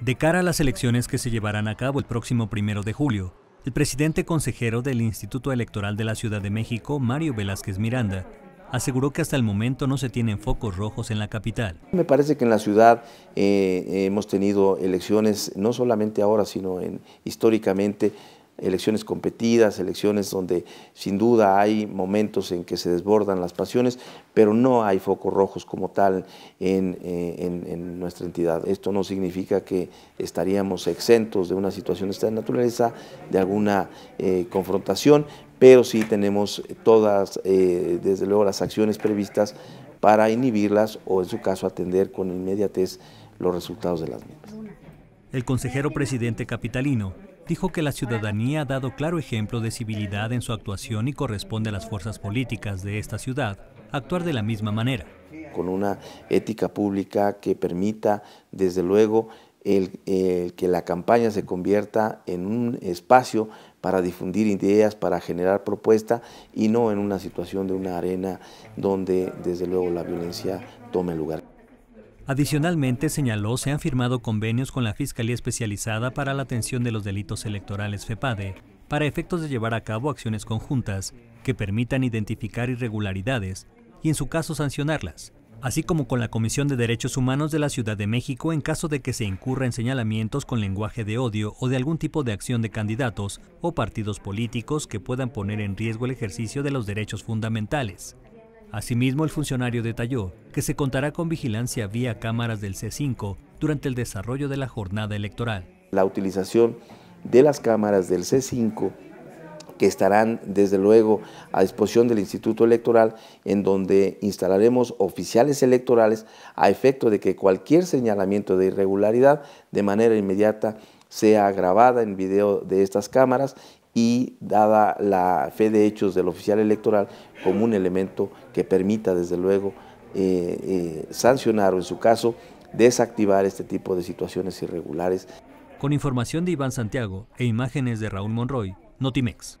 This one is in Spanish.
De cara a las elecciones que se llevarán a cabo el próximo primero de julio, el presidente consejero del Instituto Electoral de la Ciudad de México, Mario Velázquez Miranda, aseguró que hasta el momento no se tienen focos rojos en la capital. Me parece que en la ciudad eh, hemos tenido elecciones, no solamente ahora, sino en, históricamente, elecciones competidas, elecciones donde sin duda hay momentos en que se desbordan las pasiones, pero no hay focos rojos como tal en, eh, nuestra entidad. Esto no significa que estaríamos exentos de una situación de esta naturaleza, de alguna eh, confrontación, pero sí tenemos todas, eh, desde luego, las acciones previstas para inhibirlas o, en su caso, atender con inmediatez los resultados de las mismas. El consejero presidente capitalino dijo que la ciudadanía ha dado claro ejemplo de civilidad en su actuación y corresponde a las fuerzas políticas de esta ciudad actuar de la misma manera. Con una ética pública que permita, desde luego, el, que la campaña se convierta en un espacio para difundir ideas, para generar propuestas y no en una situación de una arena donde desde luego la violencia tome lugar. Adicionalmente, señaló, se han firmado convenios con la Fiscalía Especializada para la Atención de los Delitos Electorales FEPADE, para efectos de llevar a cabo acciones conjuntas que permitan identificar irregularidades y en su caso sancionarlas, así como con la Comisión de Derechos Humanos de la Ciudad de México en caso de que se incurra en señalamientos con lenguaje de odio o de algún tipo de acción de candidatos o partidos políticos que puedan poner en riesgo el ejercicio de los derechos fundamentales. Asimismo, el funcionario detalló que se contará con vigilancia vía cámaras del C5 durante el desarrollo de la jornada electoral. La utilización de las cámaras del C5 que estarán desde luego a disposición del Instituto Electoral, en donde instalaremos oficiales electorales a efecto de que cualquier señalamiento de irregularidad de manera inmediata sea grabada en video de estas cámaras y dada la fe de hechos del oficial electoral como un elemento que permita desde luego eh, eh, sancionar o en su caso desactivar este tipo de situaciones irregulares. Con información de Iván Santiago e imágenes de Raúl Monroy, Notimex.